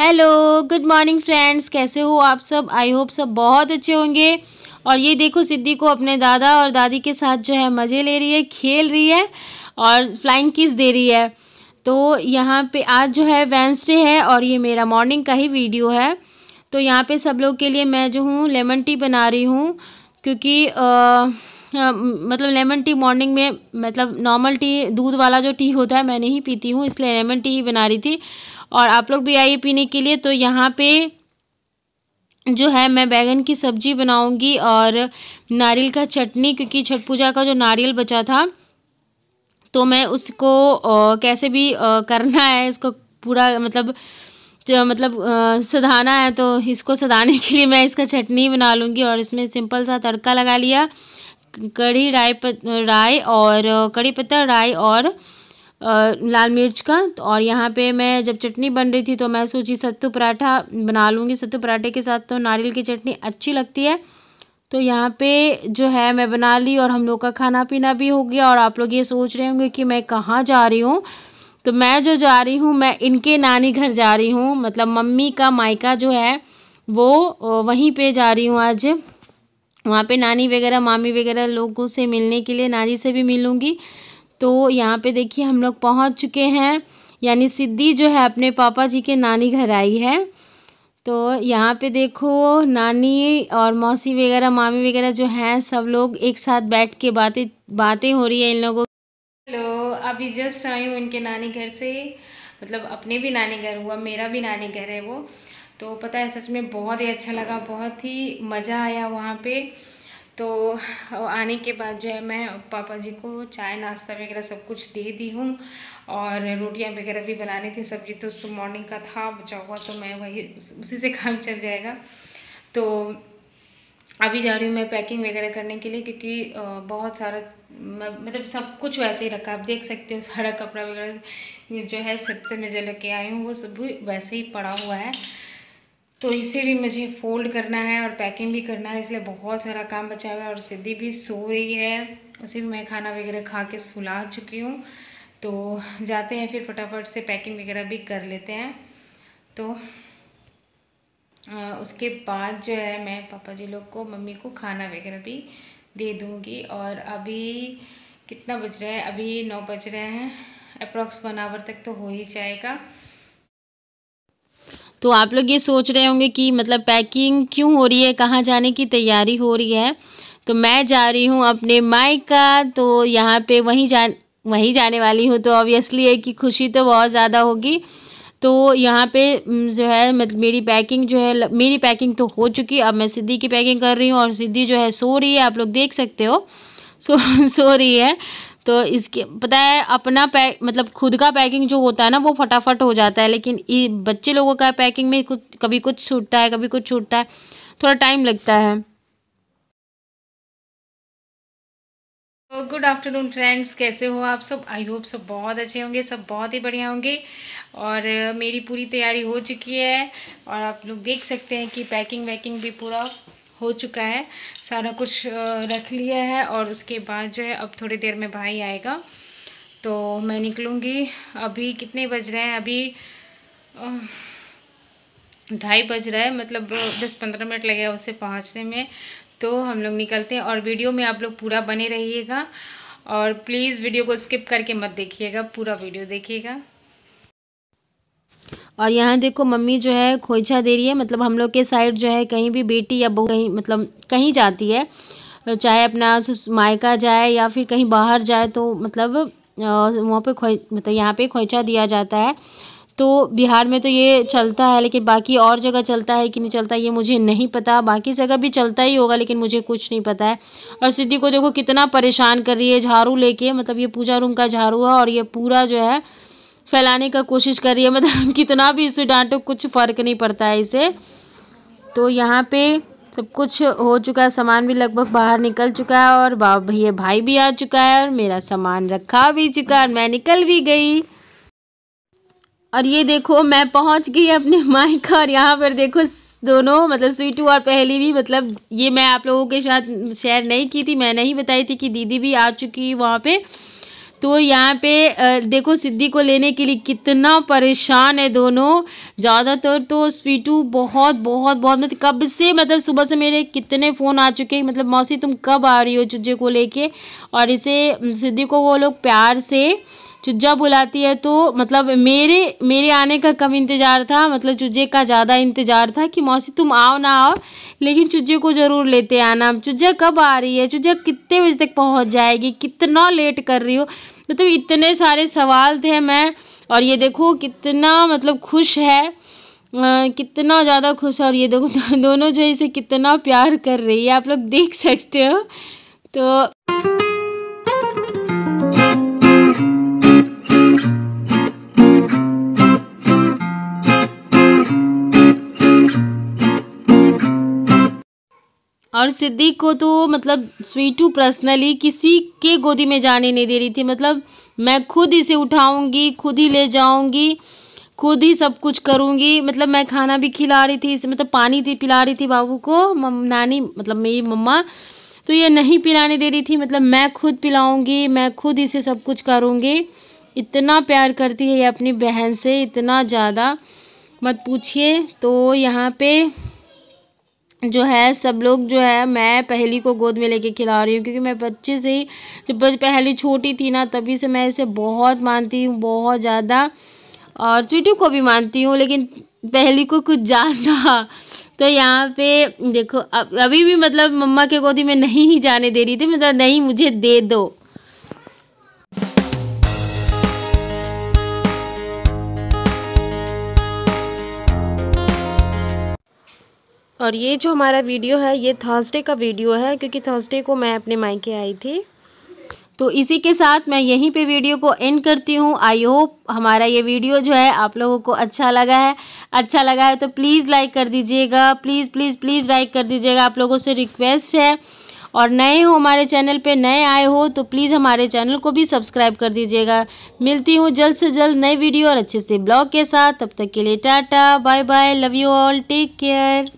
hello good morning friends कैसे हो आप सब आई होप सब बहुत अच्छे होंगे और ये देखो सिद्धि को अपने दादा और दादी के साथ जो है मज़े ले रही है खेल रही है और फ्लाइंग किस दे रही है तो यहाँ पे आज जो है वेंसडे है और ये मेरा मॉर्निंग का ही वीडियो है तो यहाँ पे सब लोग के लिए मैं जो हूँ लेमन टी बना रही हूँ क्योंकि आ, मतलब लेमन टी मॉर्निंग में मतलब नॉर्मल टी दूध वाला जो टी होता है मैं नहीं पीती हूँ इसलिए लेमन टी ही बना रही थी और आप लोग भी आइए पीने के लिए तो यहाँ पे जो है मैं बैगन की सब्जी बनाऊँगी और नारियल का चटनी क्योंकि छठ पूजा का जो नारियल बचा था तो मैं उसको कैसे भी करना है इसको पूरा मतलब मतलब सधाना है तो इसको सधाने के लिए मैं इसका चटनी बना लूँगी और इसमें सिंपल सा तड़का लगा लिया कड़ी राय राय और कड़ी पत्ता राय और लाल मिर्च का तो और यहाँ पे मैं जब चटनी बन रही थी तो मैं सोची सत्तू पराठा बना लूँगी सत्तू पराठे के साथ तो नारियल की चटनी अच्छी लगती है तो यहाँ पे जो है मैं बना ली और हम लोग का खाना पीना भी हो गया और आप लोग ये सोच रहे होंगे कि मैं कहाँ जा रही हूँ तो मैं जो जा रही हूँ मैं इनके नानी घर जा रही हूँ मतलब मम्मी का मायका जो है वो वहीं पे जा रही हूँ आज वहाँ पे नानी वगैरह मामी वगैरह लोगों से मिलने के लिए नानी से भी मिलूँगी तो यहाँ पे देखिए हम लोग पहुँच चुके हैं यानी सिद्धि जो है अपने पापा जी के नानी घर आई है तो यहाँ पे देखो नानी और मौसी वगैरह मामी वगैरह जो हैं सब लोग एक साथ बैठ के बातें बातें हो रही है इन लोगों हेलो अभी जस्ट आई हूँ इनके नानी घर से मतलब अपने भी नानी घर हुआ मेरा भी नानी घर है वो तो पता है सच में बहुत ही अच्छा लगा बहुत ही मज़ा आया वहाँ पे तो आने के बाद जो है मैं पापा जी को चाय नाश्ता वगैरह सब कुछ दे दी हूँ और रोटियाँ वगैरह भी बनानी थी सब्जी तो मॉर्निंग का था बचा हुआ तो मैं वही उसी से काम चल जाएगा तो अभी जा रही हूँ मैं पैकिंग वगैरह करने के लिए क्योंकि बहुत सारा मतलब सब कुछ वैसे ही रखा आप देख सकते हो सारा कपड़ा वगैरह जो है छत से मैं जो लेके आई हूँ वो सब वैसे ही पड़ा हुआ है तो इसे भी मुझे फोल्ड करना है और पैकिंग भी करना है इसलिए बहुत सारा काम बचा हुआ है और सिद्धि भी सो रही है उसे भी मैं खाना वगैरह खा के सुला चुकी हूँ तो जाते हैं फिर फटाफट से पैकिंग वगैरह भी कर लेते हैं तो उसके बाद जो है मैं पापा जी लोग को मम्मी को खाना वगैरह भी दे दूँगी और अभी कितना बज रहा है अभी नौ बज रहे हैं अप्रॉक्स वन आवर तक तो हो ही जाएगा तो आप लोग ये सोच रहे होंगे कि मतलब पैकिंग क्यों हो रही है कहाँ जाने की तैयारी हो रही है तो मैं जा रही हूँ अपने मायका तो यहाँ पे वहीं जा वहीं जाने वाली हूँ तो ऑब्वियसली है कि खुशी तो बहुत ज़्यादा होगी तो यहाँ पे जो है मतलब मेरी पैकिंग जो है मेरी पैकिंग तो हो चुकी अब मैं सिद्धि की पैकिंग कर रही हूँ और सिद्धि जो है सो रही है आप लोग देख सकते हो सो सो रही है तो इसके पता है अपना पैक मतलब खुद का पैकिंग जो होता है ना वो फटाफट हो जाता है लेकिन बच्चे लोगों का पैकिंग में कुछ कभी कुछ छूटता है कभी कुछ छूटता है थोड़ा टाइम लगता है गुड आफ्टरनून फ्रेंड्स कैसे हो आप सब आई होप सब बहुत अच्छे होंगे सब बहुत ही बढ़िया होंगे और मेरी पूरी तैयारी हो चुकी है और आप लोग देख सकते हैं कि पैकिंग वैकिंग भी पूरा हो चुका है सारा कुछ रख लिया है और उसके बाद जो है अब थोड़ी देर में भाई आएगा तो मैं निकलूँगी अभी कितने बज रहे हैं अभी ढाई बज रहा है मतलब दस पंद्रह मिनट लगेगा उसे पहुँचने में तो हम लोग निकलते हैं और वीडियो में आप लोग पूरा बने रहिएगा और प्लीज़ वीडियो को स्किप करके मत देखिएगा पूरा वीडियो देखिएगा और यहाँ देखो मम्मी जो है खोइछा दे रही है मतलब हम लोग के साइड जो है कहीं भी बेटी या बहू कहीं मतलब कहीं जाती है चाहे अपना मायका जाए या फिर कहीं बाहर जाए तो मतलब वहाँ पे खोई मतलब यहाँ पे खोइछा दिया जाता है तो बिहार में तो ये चलता है लेकिन बाकी और जगह चलता है कि नहीं चलता ये मुझे नहीं पता बाकी जगह भी चलता ही होगा लेकिन मुझे कुछ नहीं पता है और सिद्धि को देखो कितना परेशान कर रही है झाड़ू लेके मतलब ये पूजा रूम का झाड़ू है और ये पूरा जो है फैलाने का कोशिश कर रही है मतलब कितना भी इसे डांटो कुछ फ़र्क नहीं पड़ता है इसे तो यहाँ पे सब कुछ हो चुका है सामान भी लगभग बाहर निकल चुका है और बा भैया भाई भी आ चुका है और मेरा सामान रखा भी चुका और मैं निकल भी गई और ये देखो मैं पहुंच गई अपने का और यहाँ पर देखो दोनों मतलब स्वीटू और पहली भी मतलब ये मैं आप लोगों के साथ शेयर नहीं की थी मैंने ही बताई थी कि दीदी भी आ चुकी है वहाँ पर तो यहाँ पे देखो सिद्धि को लेने के लिए कितना परेशान है दोनों ज़्यादातर तो स्वीटू बहुत बहुत बहुत मतलब कब से मतलब सुबह से मेरे कितने फ़ोन आ चुके हैं मतलब मौसी तुम कब आ रही हो चुजे को लेके और इसे सिद्धि को वो लोग प्यार से चुज्जा बुलाती है तो मतलब मेरे मेरे आने का कम इंतज़ार था मतलब चुज्जे का ज़्यादा इंतज़ार था कि मौसी तुम आओ ना आओ लेकिन चुज्जे को ज़रूर लेते आना चुज्जा कब आ रही है चुज्जा कितने बजे तक पहुंच जाएगी कितना लेट कर रही हो मतलब इतने सारे सवाल थे मैं और ये देखो कितना मतलब खुश है आ, कितना ज़्यादा खुश और ये देखो दोनों जो इसे कितना प्यार कर रही है आप लोग देख सकते हो तो और सिद्दीक को तो मतलब स्वीटू पर्सनली किसी के गोदी में जाने नहीं दे रही थी मतलब मैं खुद इसे उठाऊंगी खुद ही ले जाऊंगी खुद ही सब कुछ करूंगी मतलब मैं खाना भी खिला रही थी इसे मतलब पानी थी पिला रही थी बाबू को मम, नानी मतलब मेरी मम्मा तो ये नहीं पिलाने दे रही थी मतलब मैं खुद पिलाऊंगी मैं खुद इसे सब कुछ करूँगी इतना प्यार करती है ये अपनी बहन से इतना ज़्यादा मत पूछिए तो यहाँ पे जो है सब लोग जो है मैं पहली को गोद में लेके खिला रही हूँ क्योंकि मैं बच्चे से ही जब पहली छोटी थी ना तभी से मैं इसे बहुत मानती हूँ बहुत ज़्यादा और चीटू को भी मानती हूँ लेकिन पहली को कुछ ज़्यादा तो यहाँ पे देखो अब अभी भी मतलब मम्मा के गोदी में नहीं ही जाने दे रही थी मतलब नहीं मुझे दे दो और ये जो हमारा वीडियो है ये थर्सडे का वीडियो है क्योंकि थर्सडे को मैं अपने मायके आई थी तो इसी के साथ मैं यहीं पे वीडियो को एंड करती हूँ आई होप हमारा ये वीडियो जो है आप लोगों को अच्छा लगा है अच्छा लगा है तो प्लीज़ लाइक कर दीजिएगा प्लीज़ प्लीज़ प्लीज़ लाइक कर दीजिएगा आप लोगों से रिक्वेस्ट है और नए हो हमारे चैनल पे नए आए हो तो प्लीज़ हमारे चैनल को भी सब्सक्राइब कर दीजिएगा मिलती हूँ जल्द से जल्द नए वीडियो और अच्छे से ब्लॉग के साथ तब तक के लिए tata bye bye love you all take care